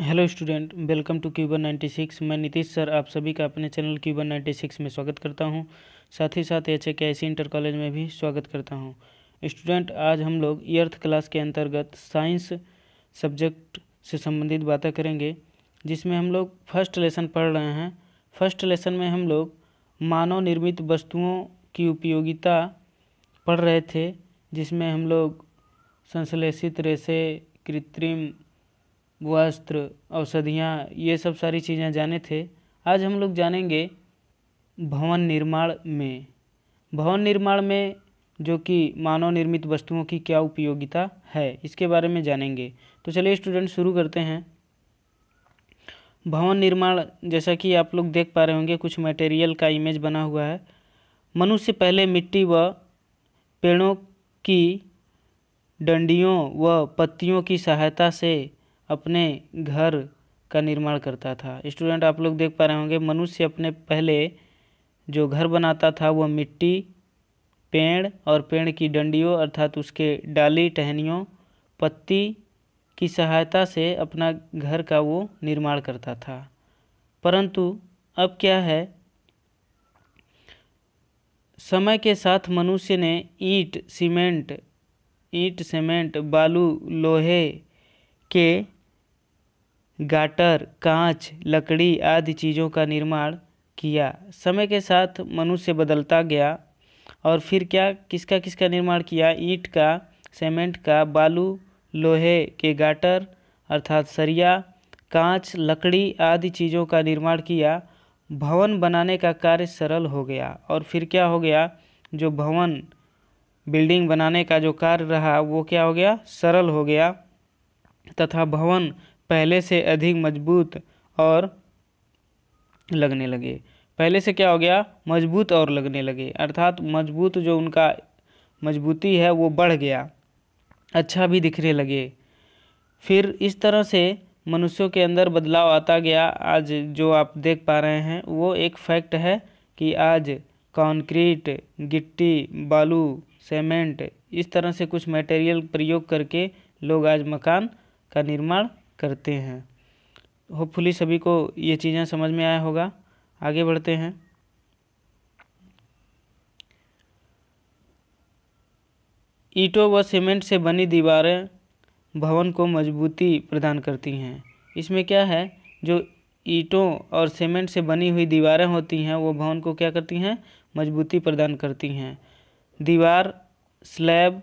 hello student welcome to Cuban six मैं Nitish sir आप सभी का अपने चैनल क्यूबन सिक्स में स्वागत करता हूं साथ ही साथ एच के इंटर कॉलेज में भी स्वागत करता हूं स्टूडेंट आज हम लोग एर्थ क्लास के अंतर्गत साइंस सब्जेक्ट से संबंधित बातें करेंगे जिसमें हम लोग फर्स्ट लेसन पढ़ रहे हैं फर्स्ट लेसन में हम लोग मानव निर्मित वस्तुओं की उपयोगिता पढ़ रहे थे जिसमें हम लोग संश्लेषित रेसे कृत्रिम वस्त्र औषधियाँ ये सब सारी चीज़ें जाने थे आज हम लोग जानेंगे भवन निर्माण में भवन निर्माण में जो कि मानव निर्मित वस्तुओं की क्या उपयोगिता है इसके बारे में जानेंगे तो चलिए स्टूडेंट शुरू करते हैं भवन निर्माण जैसा कि आप लोग देख पा रहे होंगे कुछ मटेरियल का इमेज बना हुआ है मनुष्य पहले मिट्टी व पेड़ों की डंडियों व पत्तियों की सहायता से अपने घर का निर्माण करता था स्टूडेंट आप लोग देख पा रहे होंगे मनुष्य अपने पहले जो घर बनाता था वह मिट्टी पेड़ और पेड़ की डंडियों अर्थात उसके डाली टहनियों पत्ती की सहायता से अपना घर का वो निर्माण करता था परंतु अब क्या है समय के साथ मनुष्य ने ईट सीमेंट ईट सीमेंट बालू लोहे के गाटर कांच लकड़ी आदि चीज़ों का निर्माण किया समय के साथ मनुष्य बदलता गया और फिर क्या किसका किसका निर्माण किया ईंट का सीमेंट का बालू लोहे के गाटर अर्थात सरिया कांच लकड़ी आदि चीज़ों का निर्माण किया भवन बनाने का कार्य सरल हो गया और फिर क्या हो गया जो भवन बिल्डिंग बनाने का जो कार्य रहा वो क्या हो गया सरल हो गया तथा भवन पहले से अधिक मजबूत और लगने लगे पहले से क्या हो गया मजबूत और लगने लगे अर्थात मजबूत जो उनका मजबूती है वो बढ़ गया अच्छा भी दिखने लगे फिर इस तरह से मनुष्यों के अंदर बदलाव आता गया आज जो आप देख पा रहे हैं वो एक फैक्ट है कि आज कंक्रीट गिट्टी बालू सीमेंट इस तरह से कुछ मटेरियल प्रयोग करके लोग आज मकान का निर्माण करते हैं होपफुली सभी को ये चीज़ें समझ में आया होगा आगे बढ़ते हैं ईंटों व सीमेंट से बनी दीवारें भवन को मजबूती प्रदान करती हैं इसमें क्या है जो ईंटों और सीमेंट से बनी हुई दीवारें होती हैं वो भवन को क्या करती हैं मजबूती प्रदान करती हैं दीवार स्लैब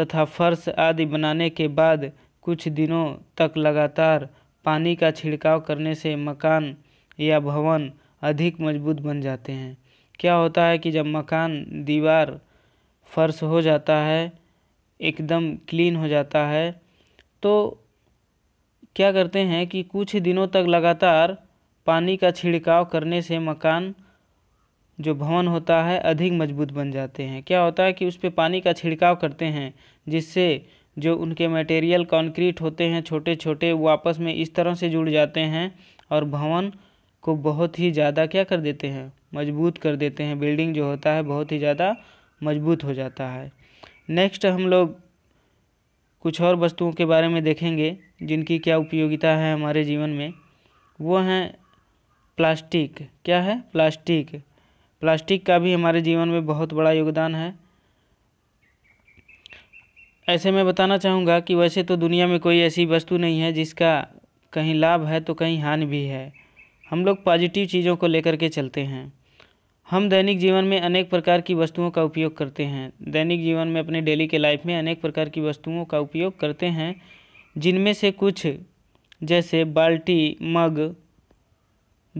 तथा फर्श आदि बनाने के बाद कुछ दिनों तक लगातार पानी का छिड़काव करने से मकान या भवन अधिक मजबूत बन जाते हैं क्या होता है कि जब मकान दीवार फर्श हो जाता है एकदम क्लीन हो जाता है तो क्या करते हैं कि कुछ दिनों तक लगातार पानी का छिड़काव करने से मकान जो भवन होता है अधिक मजबूत बन जाते हैं क्या होता है कि उस पर पानी का छिड़काव करते हैं जिससे जो उनके मटेरियल कंक्रीट होते हैं छोटे छोटे वो आपस में इस तरह से जुड़ जाते हैं और भवन को बहुत ही ज़्यादा क्या कर देते हैं मजबूत कर देते हैं बिल्डिंग जो होता है बहुत ही ज़्यादा मजबूत हो जाता है नेक्स्ट हम लोग कुछ और वस्तुओं के बारे में देखेंगे जिनकी क्या उपयोगिता है हमारे जीवन में वो हैं प्लास्टिक क्या है प्लास्टिक प्लास्टिक का भी हमारे जीवन में बहुत बड़ा योगदान है ऐसे मैं बताना चाहूँगा कि वैसे तो दुनिया में कोई ऐसी वस्तु नहीं है जिसका कहीं लाभ है तो कहीं हानि भी है हम लोग पॉजिटिव चीज़ों को लेकर के चलते हैं हम दैनिक जीवन में अनेक प्रकार की वस्तुओं का उपयोग करते हैं दैनिक जीवन में अपने डेली के लाइफ में अनेक प्रकार की वस्तुओं का उपयोग करते हैं जिनमें से कुछ जैसे बाल्टी मग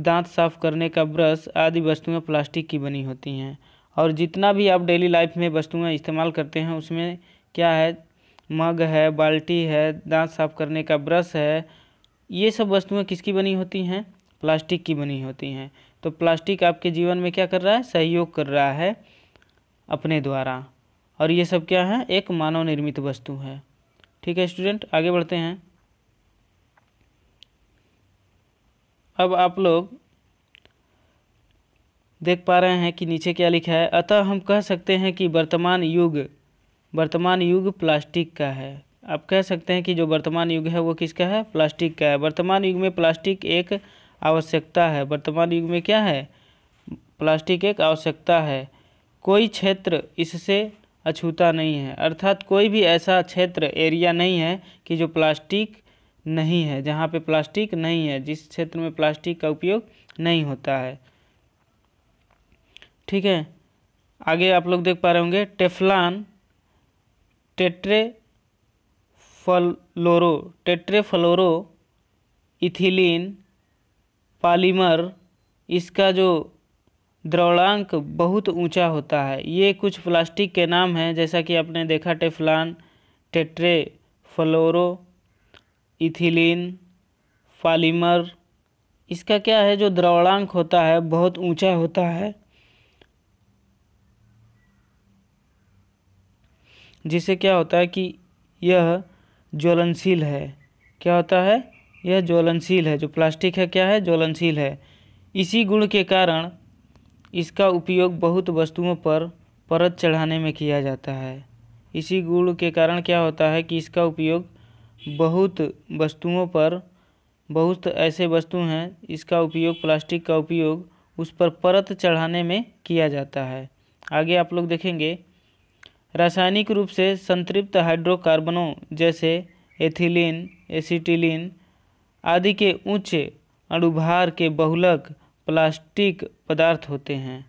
दांत साफ करने का ब्रश आदि वस्तुएं प्लास्टिक की बनी होती हैं और जितना भी आप डेली लाइफ में वस्तुएं इस्तेमाल करते हैं उसमें क्या है मग है बाल्टी है दांत साफ करने का ब्रश है ये सब वस्तुएं किसकी बनी होती हैं प्लास्टिक की बनी होती हैं तो प्लास्टिक आपके जीवन में क्या कर रहा है सहयोग कर रहा है अपने द्वारा और ये सब क्या है एक मानव निर्मित वस्तु है ठीक है स्टूडेंट आगे बढ़ते हैं अब आप लोग देख पा रहे हैं कि नीचे क्या लिखा है अतः हम कह सकते हैं कि वर्तमान युग वर्तमान युग प्लास्टिक का है आप कह सकते हैं कि जो वर्तमान युग है वो किसका है प्लास्टिक का है वर्तमान युग में प्लास्टिक एक आवश्यकता है वर्तमान युग में क्या है प्लास्टिक एक आवश्यकता है कोई क्षेत्र इससे अछूता नहीं है अर्थात कोई भी ऐसा क्षेत्र एरिया नहीं है कि जो प्लास्टिक नहीं है जहाँ पे प्लास्टिक नहीं है जिस क्षेत्र में प्लास्टिक का उपयोग नहीं होता है ठीक है आगे आप लोग देख पा रहे होंगे टेफलान टेट्रे फलोरो फ्लोरो इथिलीन पालीमर इसका जो द्रवणांक बहुत ऊंचा होता है ये कुछ प्लास्टिक के नाम हैं जैसा कि आपने देखा टेफ्लान टेट्रे फ्लोरो इथिलीन पॉलीमर इसका क्या है जो द्रवणांक होता है बहुत ऊंचा होता है जिससे क्या होता है कि यह ज्वलनशील है क्या होता है यह ज्वलनशील है जो प्लास्टिक है क्या है ज्वलनशील है इसी गुण के कारण इसका उपयोग बहुत वस्तुओं पर परत चढ़ाने में किया जाता है इसी गुण के कारण क्या होता है कि इसका उपयोग बहुत वस्तुओं पर बहुत ऐसे वस्तु हैं इसका उपयोग प्लास्टिक का उपयोग उस पर परत चढ़ाने में किया जाता है आगे आप लोग देखेंगे रासायनिक रूप से संतृप्त हाइड्रोकार्बनों जैसे एथिलीन एसिटिलीन आदि के उच्च अणुभार के बहुलक प्लास्टिक पदार्थ होते हैं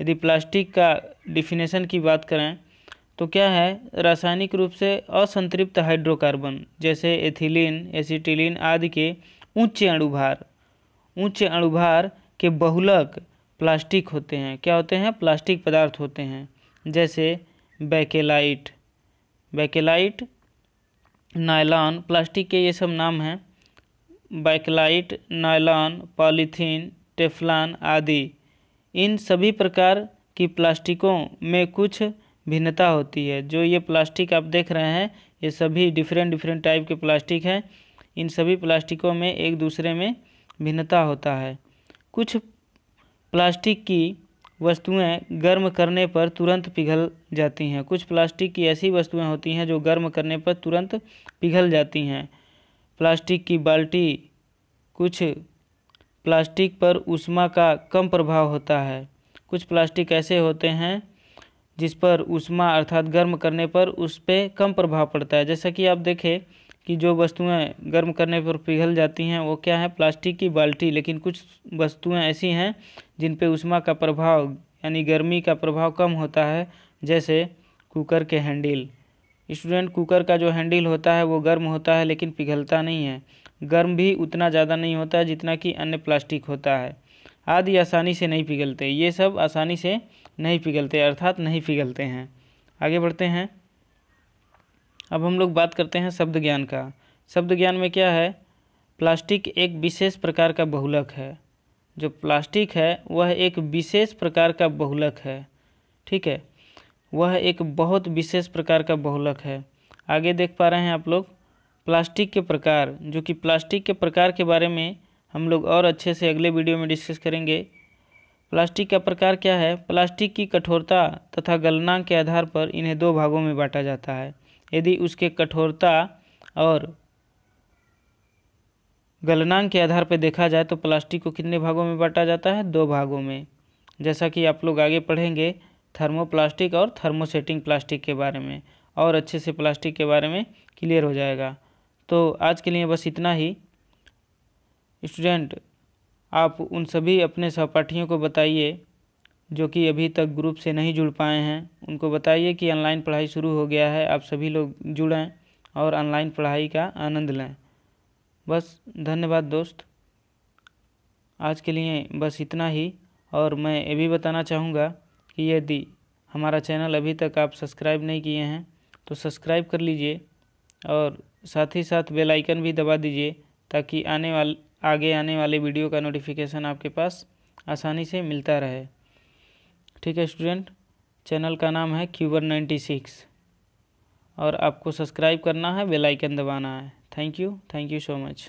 यदि प्लास्टिक का डिफिनेशन की बात करें तो क्या है रासायनिक रूप से असंतृप्त हाइड्रोकार्बन जैसे एथिलीन एसिटिलीन आदि के उच्च अणुभार उच्च अणुभार के बहुलक प्लास्टिक होते हैं क्या होते हैं प्लास्टिक पदार्थ होते हैं जैसे बैकेलाइट बैकेलाइट नायलॉन प्लास्टिक के ये सब नाम हैं बैकेलाइट नायलॉन पॉलीथीन टेफलान आदि इन सभी प्रकार की प्लास्टिकों में कुछ भिन्नता होती है जो ये प्लास्टिक आप देख रहे हैं ये सभी डिफरेंट डिफरेंट टाइप के प्लास्टिक हैं इन सभी प्लास्टिकों में एक दूसरे में भिन्नता होता है कुछ प्लास्टिक की वस्तुएं गर्म करने पर तुरंत पिघल जाती हैं कुछ प्लास्टिक की ऐसी वस्तुएं होती हैं जो गर्म करने पर तुरंत पिघल जाती हैं प्लास्टिक की बाल्टी कुछ प्लास्टिक पर उष्मा का कम प्रभाव होता है कुछ प्लास्टिक ऐसे होते हैं जिस पर उष्मा अर्थात गर्म करने पर उस पर कम प्रभाव पड़ता है जैसा कि आप देखें कि जो वस्तुएं गर्म करने पर पिघल जाती हैं वो क्या है प्लास्टिक की बाल्टी लेकिन कुछ वस्तुएं ऐसी हैं जिन पे उष्मा का प्रभाव यानी गर्मी का प्रभाव कम होता है जैसे कुकर के हैंडल स्टूडेंट कुकर का जो हैंडल होता है वो गर्म होता है लेकिन पिघलता नहीं है गर्म भी उतना ज़्यादा नहीं होता है जितना कि अन्य प्लास्टिक होता है आदि आसानी से नहीं पिघलते ये सब आसानी से नहीं पिघलते अर्थात नहीं पिघलते हैं आगे बढ़ते हैं अब हम लोग बात करते हैं शब्द ज्ञान का शब्द ज्ञान में क्या है प्लास्टिक एक विशेष प्रकार का बहुलक है जो प्लास्टिक है वह एक विशेष प्रकार का बहुलक है ठीक है वह एक बहुत विशेष प्रकार का बहुलक है आगे देख पा रहे हैं आप लोग प्लास्टिक के प्रकार जो कि प्लास्टिक के प्रकार के बारे में हम लोग और अच्छे से अगले वीडियो में डिस्कस करेंगे प्लास्टिक का प्रकार क्या है प्लास्टिक की कठोरता तथा गलनांक के आधार पर इन्हें दो भागों में बांटा जाता है यदि उसके कठोरता और गलनांक के आधार पर देखा जाए तो प्लास्टिक को कितने भागों में बांटा जाता है दो भागों में जैसा कि आप लोग आगे पढ़ेंगे थर्मोप्लास्टिक और थर्मोसेटिंग प्लास्टिक के बारे में और अच्छे से प्लास्टिक के बारे में क्लियर हो जाएगा तो आज के लिए बस इतना ही स्टूडेंट आप उन सभी अपने सहपाठियों को बताइए जो कि अभी तक ग्रुप से नहीं जुड़ पाए हैं उनको बताइए कि ऑनलाइन पढ़ाई शुरू हो गया है आप सभी लोग जुड़ें और ऑनलाइन पढ़ाई का आनंद लें बस धन्यवाद दोस्त आज के लिए बस इतना ही और मैं ये भी बताना चाहूँगा कि यदि हमारा चैनल अभी तक आप सब्सक्राइब नहीं किए हैं तो सब्सक्राइब कर लीजिए और साथ ही साथ बेल आइकन भी दबा दीजिए ताकि आने वाले आगे आने वाले वीडियो का नोटिफिकेशन आपके पास आसानी से मिलता रहे ठीक है स्टूडेंट चैनल का नाम है क्यूबर नाइन्टी सिक्स और आपको सब्सक्राइब करना है बेल आइकन दबाना है thank you thank you so much